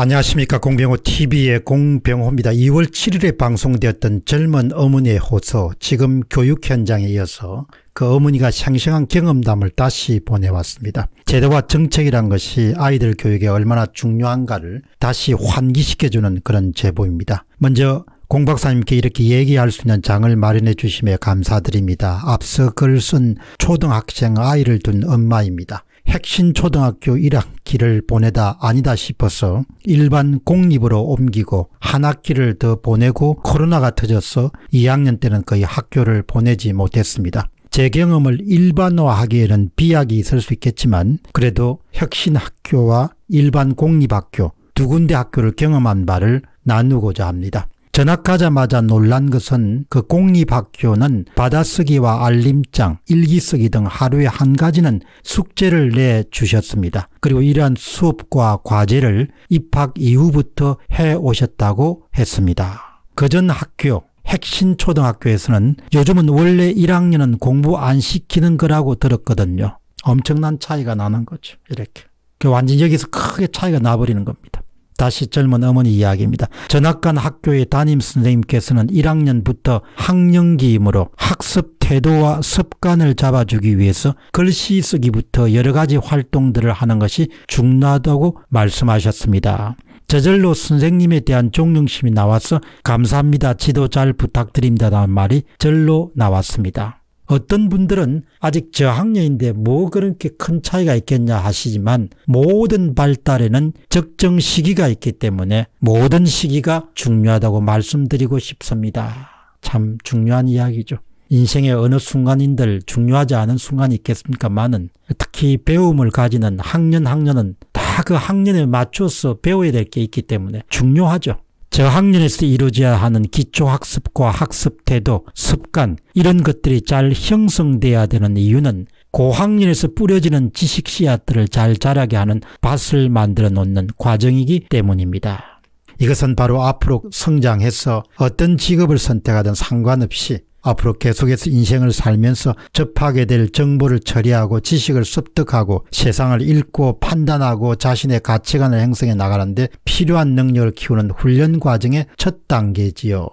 안녕하십니까 공병호TV의 공병호입니다. 2월 7일에 방송되었던 젊은 어머니의 호소 지금 교육 현장에 이어서 그 어머니가 생생한 경험담을 다시 보내왔습니다. 제도와 정책이란 것이 아이들 교육에 얼마나 중요한가를 다시 환기시켜주는 그런 제보입니다. 먼저 공 박사님께 이렇게 얘기할 수 있는 장을 마련해 주심에 감사드립니다. 앞서 글 쓴 초등학생 아이를 둔 엄마입니다. 핵신 초등학교 1학기를 보내다 아니다 싶어서 일반 공립으로 옮기고 한 학기를 더 보내고 코로나가 터져서 2학년 때는 거의 학교를 보내지 못했습니다. 제 경험을 일반화하기에는 비약이 있을 수 있겠지만 그래도 혁신학교와 일반 공립학교 두 군데 학교를 경험한 바를 나누고자 합니다. 전학하자마자 놀란 것은 그 공립학교는 받아쓰기와 알림장, 일기쓰기 등 하루에 한 가지는 숙제를 내주셨습니다. 그리고 이러한 수업과 과제를 입학 이후부터 해오셨다고 했습니다. 그 전 학교, 핵심초등학교에서는 요즘은 원래 1학년은 공부 안 시키는 거라고 들었거든요. 엄청난 차이가 나는 거죠. 이렇게. 그 완전히 여기서 크게 차이가 나버리는 겁니다. 다시 젊은 어머니 이야기입니다. 전학간 학교의 담임 선생님께서는 1학년부터 학령기이므로 학습 태도와 습관을 잡아주기 위해서 글씨 쓰기부터 여러 가지 활동들을 하는 것이 중요하다고 말씀하셨습니다. 저절로 선생님에 대한 존경심이 나와서 감사합니다. 지도 잘 부탁드립니다라는 말이 절로 나왔습니다. 어떤 분들은 아직 저학년인데 뭐 그렇게 큰 차이가 있겠냐 하시지만 모든 발달에는 적정 시기가 있기 때문에 모든 시기가 중요하다고 말씀드리고 싶습니다. 참 중요한 이야기죠. 인생의 어느 순간인들 중요하지 않은 순간이 있겠습니까만은 특히 배움을 가지는 학년 학년은 다 그 학년에 맞춰서 배워야 될 게 있기 때문에 중요하죠. 저학년에서 이루어져야 하는 기초학습과 학습태도, 습관 이런 것들이 잘 형성돼야 되는 이유는 고학년에서 뿌려지는 지식 씨앗들을 잘 자라게 하는 밭을 만들어 놓는 과정이기 때문입니다. 이것은 바로 앞으로 성장해서 어떤 직업을 선택하든 상관없이 앞으로 계속해서 인생을 살면서 접하게 될 정보를 처리하고 지식을 습득하고 세상을 읽고 판단하고 자신의 가치관을 형성해 나가는데 필요한 능력을 키우는 훈련 과정의 첫 단계지요.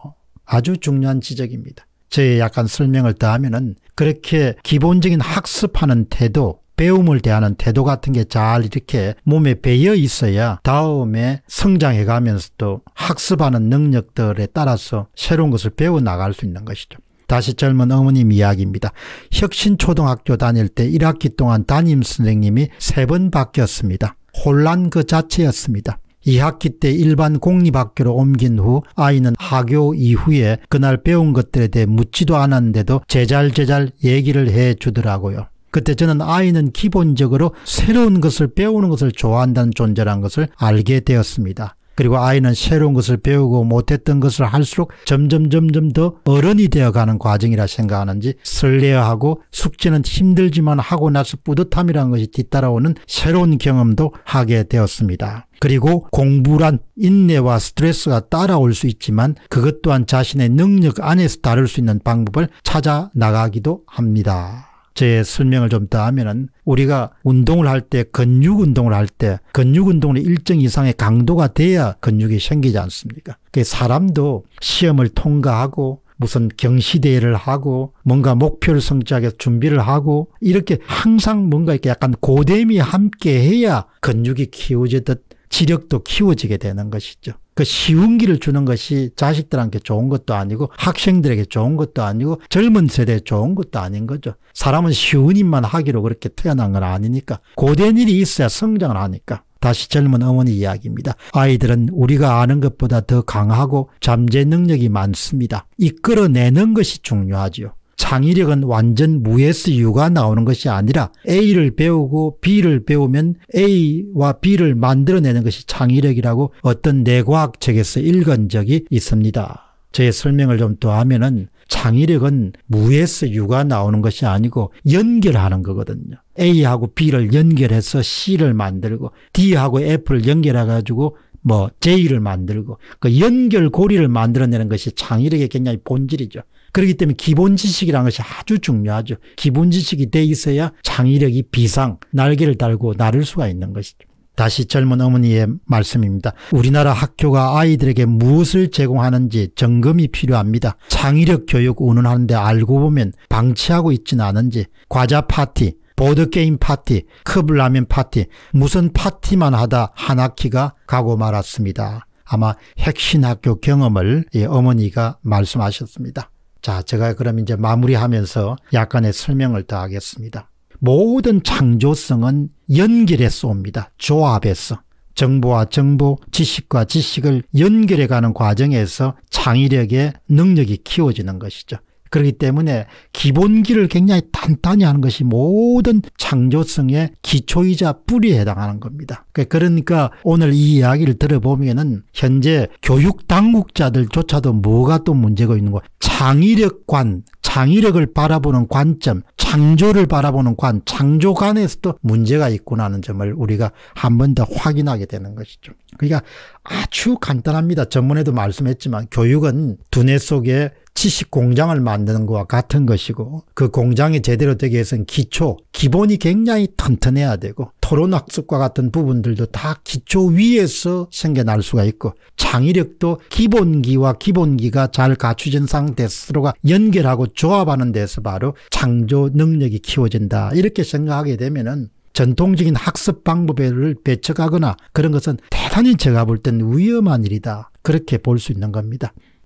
아주 중요한 지적입니다. 저의 약간 설명을 더하면 은 그렇게 기본적인 학습하는 태도 배움을 대하는 태도 같은 게 잘 이렇게 몸에 배어 있어야 다음에 성장해 가면서 또 학습하는 능력들에 따라서 새로운 것을 배워 나갈 수 있는 것이죠. 다시 젊은 어머님 이야기입니다. 혁신초등학교 다닐 때 1학기 동안 담임선생님이 3번 바뀌었습니다. 혼란 그 자체였습니다. 2학기 때 일반 공립학교로 옮긴 후 아이는 학교 이후에 그날 배운 것들에 대해 묻지도 않았는데도 제잘제잘 얘기를 해주더라고요. 그때 저는 아이는 기본적으로 새로운 것을 배우는 것을 좋아한다는 존재라는 것을 알게 되었습니다. 그리고 아이는 새로운 것을 배우고 못했던 것을 할수록 점점 점점 더 어른이 되어가는 과정이라 생각하는지 설레어하고 숙제는 힘들지만 하고 나서 뿌듯함이라는 것이 뒤따라오는 새로운 경험도 하게 되었습니다. 그리고 공부란 인내와 스트레스가 따라올 수 있지만 그것 또한 자신의 능력 안에서 다룰 수 있는 방법을 찾아 나가기도 합니다. 제 설명을 좀 더 하면은 우리가 운동을 할 때 근육 운동을 할 때 근육 운동은 일정 이상의 강도가 돼야 근육이 생기지 않습니까? 그 사람도 시험을 통과하고 무슨 경시대회를 하고 뭔가 목표를 성취하기 해서 준비를 하고 이렇게 항상 뭔가 이렇게 약간 고됨이 함께 해야 근육이 키워지듯 지력도 키워지게 되는 것이죠. 그 쉬운 길을 주는 것이 자식들한테 좋은 것도 아니고 학생들에게 좋은 것도 아니고 젊은 세대에 좋은 것도 아닌 거죠. 사람은 쉬운 일만 하기로 그렇게 태어난 건 아니니까 고된 일이 있어야 성장을 하니까. 다시 젊은 어머니 이야기입니다. 아이들은 우리가 아는 것보다 더 강하고 잠재 능력이 많습니다. 이끌어내는 것이 중요하지요. 창의력은 완전 무에스유가 나오는 것이 아니라 A를 배우고 B를 배우면 A와 B를 만들어내는 것이 창의력이라고 어떤 내과학 책에서 읽은 적이 있습니다. 제 설명을 좀 더하면 은 창의력은 무에서 유가 나오는 것이 아니고 연결하는 거거든요. A하고 B를 연결해서 C를 만들고 D하고 F를 연결해가지고 뭐 J를 만들고 그 연결고리를 만들어내는 것이 창의력의 굉장히 본질이죠. 그렇기 때문에 기본 지식이라는 것이 아주 중요하죠. 기본 지식이 돼 있어야 창의력이 비상 날개를 달고 나를 수가 있는 것이죠. 다시 젊은 어머니의 말씀입니다. 우리나라 학교가 아이들에게 무엇을 제공하는지 점검이 필요합니다. 창의력 교육 운운하는데 알고 보면 방치하고 있지는 않은지 과자 파티, 보드게임 파티, 컵라면 파티, 무슨 파티만 하다 한 학기가 가고 말았습니다. 아마 핵심 학교 경험을 어머니가 말씀하셨습니다. 자, 제가 그럼 이제 마무리하면서 약간의 설명을 더 하겠습니다. 모든 창조성은 연결에서 옵니다. 조합에서. 정보와 정보, 지식과 지식을 연결해가는 과정에서 창의력의 능력이 키워지는 것이죠. 그렇기 때문에 기본기를 굉장히 단단히 하는 것이 모든 창조성의 기초이자 뿌리에 해당하는 겁니다. 그, 그러니까 오늘 이 이야기를 들어보면은 현재 교육 당국자들조차도 뭐가 또 문제가 있는 거 창의력관 창의력을 바라보는 관점, 창조를 바라보는 관, 창조관에서도 문제가 있구나 하는 점을 우리가 한 번 더 확인하게 되는 것이죠. 그러니까 아주 간단합니다. 전문에도 말씀했지만 교육은 두뇌 속에 지식 공장을 만드는 것과 같은 것이고 그 공장이 제대로 되기 위해서는 기초, 기본이 굉장히 튼튼해야 되고 토론학습과 같은 부분들도 다 기초 위에서 생겨날 수가 있고 창의력도 기본기와 기본기가 잘 갖추진 상태 스스로가 연결하고 조합하는 데서 바로 창조 능력이 키워진다 이렇게 생각하게 되면은 전통적인 학습 방법을 배척하거나 그런 것은 대단히 제가 볼 땐 위험한 일이다. 그렇게 볼 수 있는 겁니다.